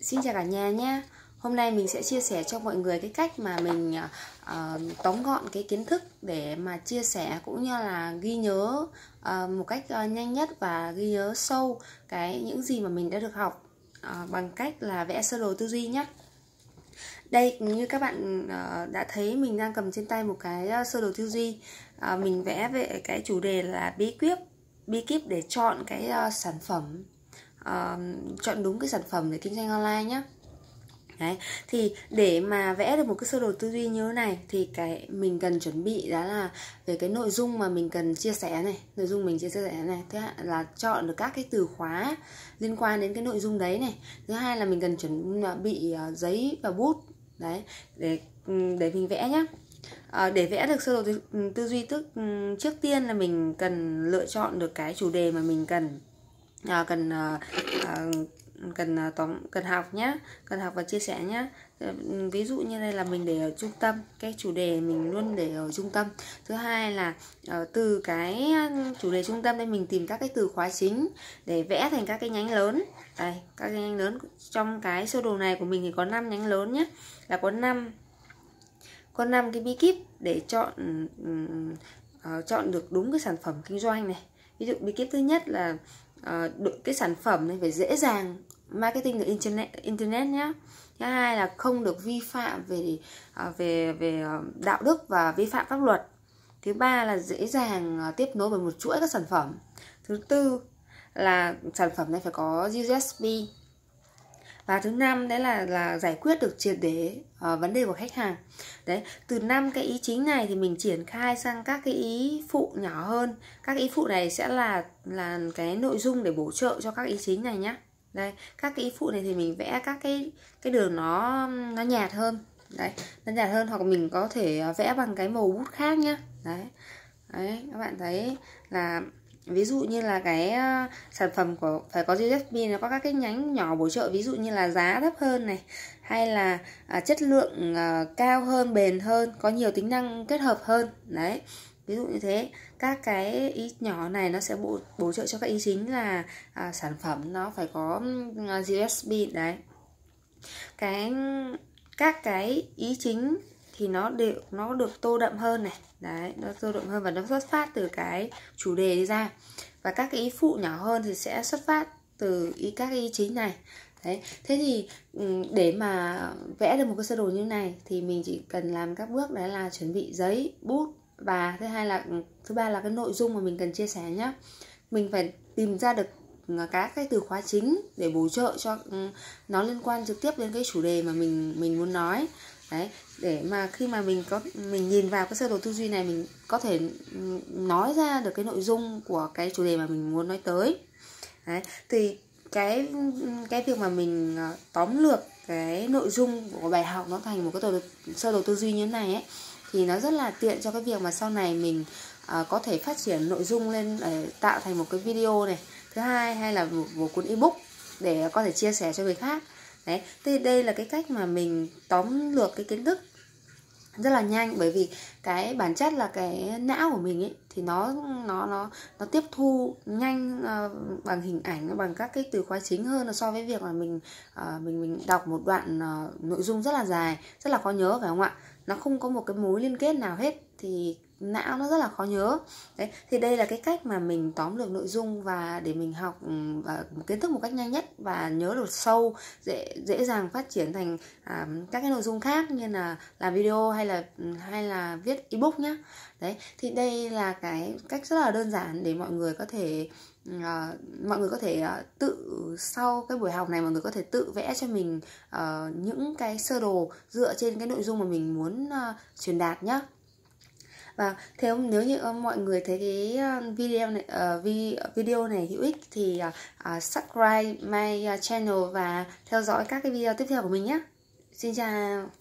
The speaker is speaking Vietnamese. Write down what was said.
Xin chào cả nhà nhé Hôm nay mình sẽ chia sẻ cho mọi người cái cách mà mình uh, tóm gọn cái kiến thức để mà chia sẻ cũng như là ghi nhớ uh, một cách uh, nhanh nhất và ghi nhớ sâu cái những gì mà mình đã được học uh, bằng cách là vẽ sơ đồ tư duy nhé đây như các bạn uh, đã thấy mình đang cầm trên tay một cái uh, sơ đồ tư duy uh, mình vẽ về cái chủ đề là bí quyết bí kíp để chọn cái sản phẩm uh, chọn đúng cái sản phẩm để kinh doanh online nhé Đấy, thì để mà vẽ được một cái sơ đồ tư duy như thế này thì cái mình cần chuẩn bị đó là về cái nội dung mà mình cần chia sẻ này nội dung mình chia sẻ này thứ hai là chọn được các cái từ khóa liên quan đến cái nội dung đấy này thứ hai là mình cần chuẩn bị ờ, giấy và bút đấy để để mình vẽ nhé À, ờ, để vẽ được sơ đồ tư, duy tức trước tiên là mình cần lựa chọn được cái chủ đề mà mình cần à, cần à, cần tóm cần học nhé cần học và chia sẻ nhé ví dụ như đây là mình để ở trung tâm cái chủ đề mình luôn để ở trung tâm thứ hai là từ cái chủ đề trung tâm đây mình tìm các cái từ khóa chính để vẽ thành các cái nhánh lớn đây các cái nhánh lớn trong cái sơ đồ này của mình thì có 5 nhánh lớn nhé là có 5 có 5 cái bí kíp để chọn uh, chọn được đúng cái sản phẩm kinh doanh này ví dụ bí kíp thứ nhất là uh, cái sản phẩm này phải dễ dàng marketing ở internet internet nhé thứ hai là không được vi phạm về uh, về về ờ, đạo đức và vi phạm pháp luật thứ ba là dễ dàng tiếp nối với một chuỗi các sản phẩm thứ tư là sản phẩm này phải có usb và thứ năm đấy là là giải quyết được triệt để uh, vấn đề của khách hàng đấy từ năm cái ý chính này thì mình triển khai sang các cái ý phụ nhỏ hơn các ý phụ này sẽ là là cái nội dung để bổ trợ cho các ý chính này nhé đây các cái ý phụ này thì mình vẽ các cái cái đường nó nó nhạt hơn đấy nó nhạt hơn hoặc mình có thể ờ, vẽ bằng cái màu bút khác nhá đấy đấy các bạn thấy là ví dụ như là cái ờ, sản phẩm của phải có USP nó có các cái nhánh nhỏ bổ trợ ví dụ như là giá thấp hơn này hay là à, chất lượng à, cao hơn bền hơn có nhiều tính năng kết hợp hơn đấy ví dụ như thế các cái ý nhỏ này nó sẽ bổ bổ trợ cho các ý chính là à, sản phẩm nó phải có à, USP đấy cái các cái ý chính thì nó đều nó được tô đậm hơn này đấy nó tô đậm hơn và nó xuất phát từ cái chủ đề đi ra và các cái ý phụ nhỏ hơn thì sẽ xuất phát từ ý các cái ý chính này đấy thế thì để mà vẽ được một cái sơ đồ như này thì mình chỉ cần làm các bước đấy là chuẩn bị giấy bút và thứ hai là thứ ba là cái nội dung mà mình cần chia sẻ nhé mình phải tìm ra được ờ, các cái từ khóa chính để bổ trợ cho nó liên quan trực tiếp đến cái chủ đề mà mình mình muốn nói đấy để mà khi mà mình có mình nhìn vào cái sơ đồ tư duy này mình có thể nói ra được cái nội dung của cái chủ đề mà mình muốn nói tới đấy thì cái cái việc mà mình ờ, tóm lược cái nội dung của bài học nó thành một cái đồ, sơ đồ tư duy như thế này ấy thì nó rất là tiện cho cái việc mà sau này mình uh, có thể phát triển nội dung lên để tạo thành một cái video này thứ hai hay là một, một cuốn ebook để có thể chia sẻ cho người khác đấy thì đây là cái cách mà mình tóm lược cái kiến thức rất là nhanh bởi vì cái bản chất là cái não của mình ấy thì nó nó nó nó tiếp thu nhanh uh, bằng hình ảnh bằng các cái từ khóa chính hơn là so với việc là mình uh, mình mình đọc một đoạn uh, nội dung rất là dài rất là khó nhớ phải không ạ nó không có một cái mối liên kết nào hết thì não nó rất là khó nhớ đấy thì đây là cái cách mà mình tóm lược nội dung và để mình học ừ, và kiến thức một cách nhanh nhất và nhớ được sâu dễ dễ dàng phát triển thành à, các cái nội dung khác như là làm video hay là ừ, hay là viết ebook nhá đấy thì đây là cái cách rất là đơn giản để mọi người có thể À, mọi người có thể à, tự sau cái buổi học này mọi người có thể tự vẽ cho mình à, những cái sơ đồ dựa trên cái nội dung mà mình muốn à, truyền đạt nhé và thế nếu như mọi người thấy cái ờ, video này ờ, video này hữu ích thì ờ, à, subscribe my channel và theo dõi các cái video tiếp theo của mình nhé xin chào